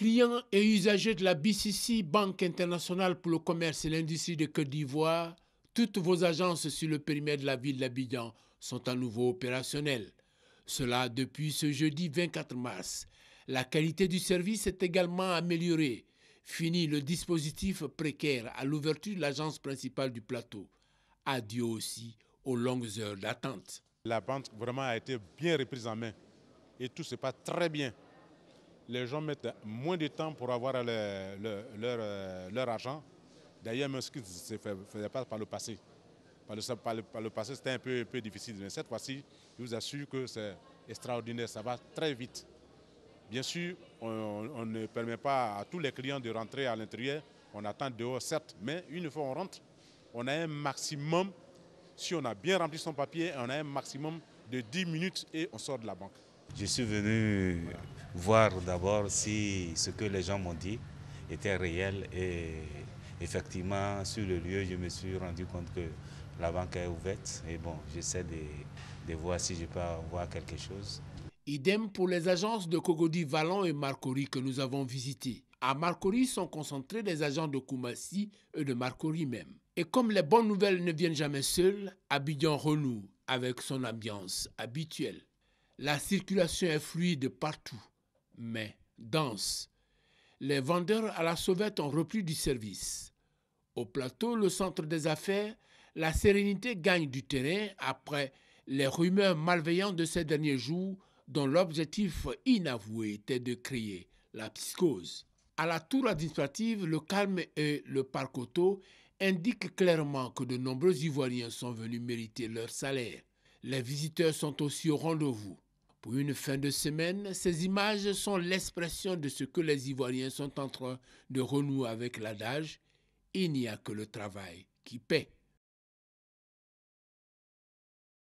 clients et usagers de la BCC, Banque internationale pour le commerce et l'industrie de Côte d'Ivoire, toutes vos agences sur le périmètre de la ville d'Abidjan sont à nouveau opérationnelles. Cela depuis ce jeudi 24 mars. La qualité du service est également améliorée. Fini le dispositif précaire à l'ouverture de l'agence principale du plateau. Adieu aussi aux longues heures d'attente. La banque vraiment a été bien reprise en main et tout se passe très bien les gens mettent moins de temps pour avoir euh, leur, argent. D'ailleurs, même ce qui ne se faisait pas par le passé. Par le, passé, c'était un peu, difficile. Mais cette fois-ci, je vous assure que c'est extraordinaire. Ça va très vite. Bien sûr, on, on, ne permet pas à tous les clients de rentrer à l'intérieur. On attend dehors, certes, mais une fois on rentre, on a un maximum, si on a bien rempli son papier, on a un maximum de 10 minutes et on sort de la banque. Je suis venu voir d'abord si ce que les gens m'ont dit était réel et effectivement sur le lieu je me suis rendu compte que la banque est ouverte et bon j'essaie de, voir si je peux voir quelque chose. Idem pour les agences de Cogodi Vallon et Marcori que nous avons visitées. À Marcori sont concentrés les agents de Koumassi et de Marcori même. Et comme les bonnes nouvelles ne viennent jamais seules, Abidjan renoue avec son ambiance habituelle. La circulation est fluide partout, mais dense. Les vendeurs à la sauvette ont repris du service. Au plateau, le centre des affaires, la sérénité gagne du terrain après les rumeurs malveillantes de ces derniers jours dont l'objectif inavoué était de créer la psychose. À la tour administrative, le calme et le parc auto indiquent clairement que de nombreux Ivoiriens sont venus mériter leur salaire. Les visiteurs sont aussi au rendez-vous. Pour une fin de semaine, ces images sont l'expression de ce que les Ivoiriens sont en train de renouer avec l'adage ⁇ Il n'y a que le travail qui paie ⁇